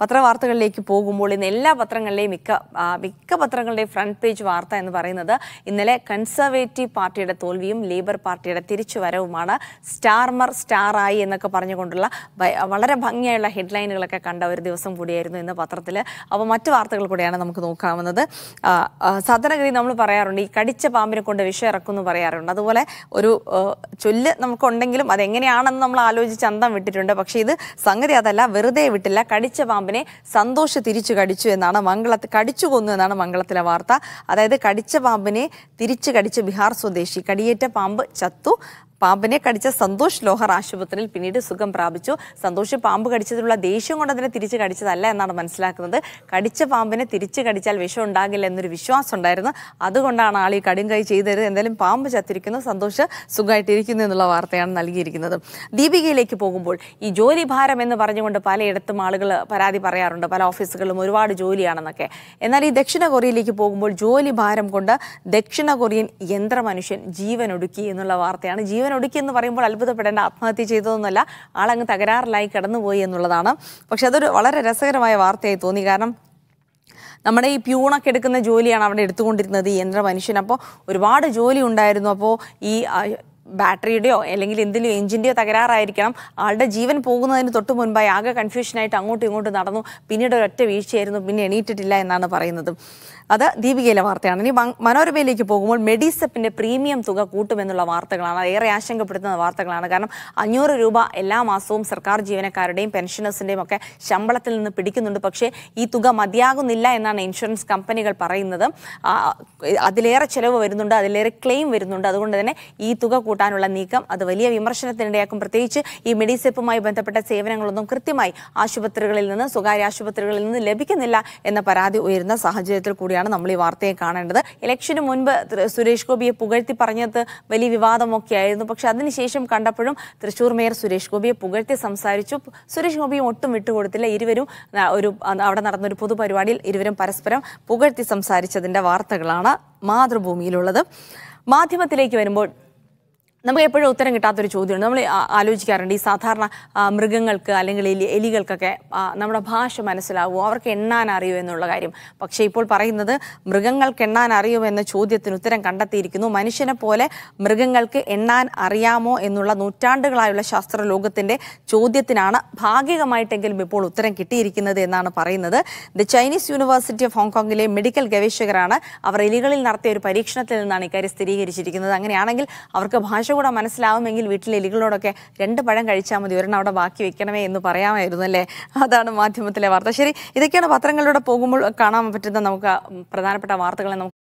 പത്രവാർത്തകളിലേക്ക് പോകുമ്പോൾ ഇന്ന് എല്ലാ പത്രങ്ങളിലെയും മിക്ക മിക്ക പത്രങ്ങളുടെയും ഫ്രണ്ട് പേജ് വാർത്ത എന്ന് പറയുന്നത് ഇന്നലെ കൺസർവേറ്റീവ് പാർട്ടിയുടെ തോൽവിയും ലേബർ പാർട്ടിയുടെ തിരിച്ചുവരവുമാണ് സ്റ്റാർമർ സ്റ്റാറായി എന്നൊക്കെ പറഞ്ഞുകൊണ്ടുള്ള വളരെ ഭംഗിയായുള്ള ഹെഡ്ലൈനുകളൊക്കെ കണ്ട ഒരു ദിവസം കൂടിയായിരുന്നു ഇന്ന് പത്രത്തിൽ അപ്പോൾ മറ്റു വാർത്തകൾ കൂടിയാണ് നമുക്ക് നോക്കാവുന്നത് സാധാരണഗതി നമ്മൾ പറയാറുണ്ട് ഈ കടിച്ച പാമ്പിനെ കൊണ്ട് വിഷം ഇറക്കുമെന്ന് പറയാറുണ്ട് അതുപോലെ ഒരു ചൊല്ല് നമുക്കുണ്ടെങ്കിലും അതെങ്ങനെയാണെന്ന് നമ്മൾ ആലോചിച്ച് അന്തം വിട്ടിട്ടുണ്ട് പക്ഷേ ഇത് സംഗതി അതല്ല വെറുതെ വിട്ടില്ല കടിച്ച പാമ്പിനെ പാമ്പിനെ സന്തോഷ തിരിച്ചു കടിച്ചു എന്നാണ് മംഗളത്ത് കടിച്ചു കൊന്നു എന്നാണ് മംഗളത്തിലെ വാർത്ത അതായത് കടിച്ച പാമ്പിനെ തിരിച്ചു കടിച്ച് ബീഹാർ സ്വദേശി കടിയേറ്റ പാമ്പ് ചത്തു പാമ്പിനെ കടിച്ച സന്തോഷ് ലോഹർ ആശുപത്രിയിൽ പിന്നീട് സുഖം പ്രാപിച്ചു സന്തോഷ് പാമ്പ് കടിച്ചതിലുള്ള ദേഷ്യം കൊണ്ട് അതിനെ തിരിച്ച് കടിച്ചതല്ല എന്നാണ് മനസ്സിലാക്കുന്നത് കടിച്ച പാമ്പിനെ തിരിച്ച് കടിച്ചാൽ വിഷം ഉണ്ടാകില്ല എന്നൊരു വിശ്വാസം ഉണ്ടായിരുന്നു അതുകൊണ്ടാണ് ആൾ ഈ കടും കൈ ചെയ്തത് എന്തായാലും പാമ്പ് ചത്തിരിക്കുന്നു സന്തോഷ് സുഖമായിട്ടിരിക്കുന്നു എന്നുള്ള വാർത്തയാണ് നൽകിയിരിക്കുന്നത് ദീപികയിലേക്ക് പോകുമ്പോൾ ഈ ജോലി ഭാരം എന്ന് പറഞ്ഞുകൊണ്ട് പലയിടത്തും ആളുകൾ പരാതി പറയാറുണ്ട് പല ഓഫീസുകളിലും ഒരുപാട് ജോലിയാണെന്നൊക്കെ എന്നാൽ ഈ ദക്ഷിണ കൊറിയയിലേക്ക് പോകുമ്പോൾ ജോലി ഭാരം കൊണ്ട് ദക്ഷിണ കൊറിയൻ യന്ത്രമനുഷ്യൻ ജീവനൊടുക്കി എന്നുള്ള വാർത്തയാണ് ജീവൻ ഒടുക്കി എന്ന് പറയുമ്പോൾ അത്ഭുതപ്പെടേണ്ട ആത്മഹത്യ ചെയ്തതൊന്നുമല്ല ആളങ്ങ് തകരാറിലായി കടന്നുപോയി എന്നുള്ളതാണ് പക്ഷെ അതൊരു വളരെ രസകരമായ വാർത്തയായി തോന്നി കാരണം നമ്മുടെ ഈ പ്യൂണൊക്കെ എടുക്കുന്ന ജോലിയാണ് അവിടെ എടുത്തുകൊണ്ടിരുന്നത് ഈ മനുഷ്യൻ അപ്പോൾ ഒരുപാട് ജോലി ഉണ്ടായിരുന്നു അപ്പോൾ ഈ ബാറ്ററിയുടെയോ അല്ലെങ്കിൽ എന്തിലും എഞ്ചിൻ്റെയോ തകരാറായിരിക്കണം ആളുടെ ജീവൻ പോകുന്നതിന് തൊട്ട് മുൻപായി ആകെ കൺഫ്യൂഷനായിട്ട് അങ്ങോട്ടും ഇങ്ങോട്ടും നടന്നു പിന്നീട് ഒരൊറ്റ വീഴ്ചയായിരുന്നു പിന്നെ എണീറ്റിട്ടില്ല എന്നാണ് പറയുന്നത് അത് ദീപികയിലെ വാർത്തയാണ് ഇനി മനോരമയിലേക്ക് പോകുമ്പോൾ മെഡിസെപ്പിൻ്റെ പ്രീമിയം തുക കൂട്ടുമെന്നുള്ള വാർത്തകളാണ് ഏറെ ആശങ്കപ്പെടുത്തുന്ന വാർത്തകളാണ് കാരണം അഞ്ഞൂറ് രൂപ എല്ലാ മാസവും സർക്കാർ ജീവനക്കാരുടെയും പെൻഷനേഴ്സിൻ്റെയും ഒക്കെ ശമ്പളത്തിൽ നിന്ന് പിടിക്കുന്നുണ്ട് പക്ഷേ ഈ തുക മതിയാകുന്നില്ല എന്നാണ് ഇൻഷുറൻസ് കമ്പനികൾ പറയുന്നത് അതിലേറെ ചിലവ് വരുന്നുണ്ട് അതിലേറെ ക്ലെയിം വരുന്നുണ്ട് അതുകൊണ്ട് തന്നെ ഈ തുക പൂട്ടാനുള്ള നീക്കം അത് വലിയ വിമർശനത്തിനിടയാക്കും പ്രത്യേകിച്ച് ഈ മെഡിസെപ്പുമായി ബന്ധപ്പെട്ട സേവനങ്ങളൊന്നും കൃത്യമായി ആശുപത്രികളിൽ നിന്ന് സ്വകാര്യ ആശുപത്രികളിൽ നിന്ന് ലഭിക്കുന്നില്ല എന്ന പരാതി ഉയരുന്ന സാഹചര്യത്തിൽ കൂടിയാണ് നമ്മൾ ഈ വാർത്തയെ കാണേണ്ടത് ഇലക്ഷന് മുൻപ് സുരേഷ് ഗോപിയെ പുകഴ്ത്തി പറഞ്ഞത് വലിയ വിവാദമൊക്കെ ആയിരുന്നു പക്ഷെ അതിനുശേഷം കണ്ടപ്പോഴും തൃശൂർ മേയർ സുരേഷ് ഗോപിയെ പുകഴ്ത്തി സംസാരിച്ചു സുരേഷ് ഗോപിയും ഒട്ടും വിട്ടുകൊടുത്തില്ല ഇരുവരും ഒരു അവിടെ നടന്ന ഒരു പൊതുപരിപാടിയിൽ ഇരുവരും പരസ്പരം പുകഴ്ത്തി സംസാരിച്ചതിൻ്റെ വാർത്തകളാണ് മാതൃഭൂമിയിലുള്ളത് മാധ്യമത്തിലേക്ക് വരുമ്പോൾ നമുക്ക് എപ്പോഴും ഉത്തരം കിട്ടാത്തൊരു ചോദ്യമാണ് നമ്മൾ ആലോചിക്കാറുണ്ട് ഈ സാധാരണ മൃഗങ്ങൾക്ക് അല്ലെങ്കിൽ എലി എലികൾക്കൊക്കെ നമ്മുടെ ഭാഷ മനസ്സിലാവുമോ അവർക്ക് എണ്ണാൻ അറിയോ എന്നുള്ള കാര്യം പക്ഷേ ഇപ്പോൾ പറയുന്നത് മൃഗങ്ങൾക്ക് എണ്ണാൻ അറിയോ എന്ന ചോദ്യത്തിന് ഉത്തരം കണ്ടെത്തിയിരിക്കുന്നു മനുഷ്യനെ പോലെ മൃഗങ്ങൾക്ക് എണ്ണാൻ അറിയാമോ എന്നുള്ള നൂറ്റാണ്ടുകളായുള്ള ശാസ്ത്ര ലോകത്തിൻ്റെ ചോദ്യത്തിനാണ് ഭാഗികമായിട്ടെങ്കിലും ഇപ്പോൾ ഉത്തരം കിട്ടിയിരിക്കുന്നത് എന്നാണ് പറയുന്നത് ദ ചൈനീസ് യൂണിവേഴ്സിറ്റി ഓഫ് ഹോങ്കോങ്ങിലെ മെഡിക്കൽ ഗവേഷകരാണ് അവർ എലികളിൽ നടത്തിയ ഒരു പരീക്ഷണത്തിൽ നിന്നാണ് ഇക്കാര്യം സ്ഥിരീകരിച്ചിരിക്കുന്നത് അങ്ങനെയാണെങ്കിൽ അവർക്ക് ഭാഷ കൂടെ മനസ്സിലാവുമെങ്കിൽ വീട്ടിലെ എലികളോടൊക്കെ രണ്ട് പഴം കഴിച്ചാൽ മതി ഒരെണ്ണം അവിടെ ബാക്കി വെക്കണമേ എന്ന് പറയാമായിരുന്നു അല്ലേ അതാണ് മാധ്യമത്തിലെ വാർത്ത ശരി ഇതൊക്കെയാണ് പത്രങ്ങളിലൂടെ പോകുമ്പോൾ കാണാൻ പറ്റുന്ന നമുക്ക് പ്രധാനപ്പെട്ട വാർത്തകളെ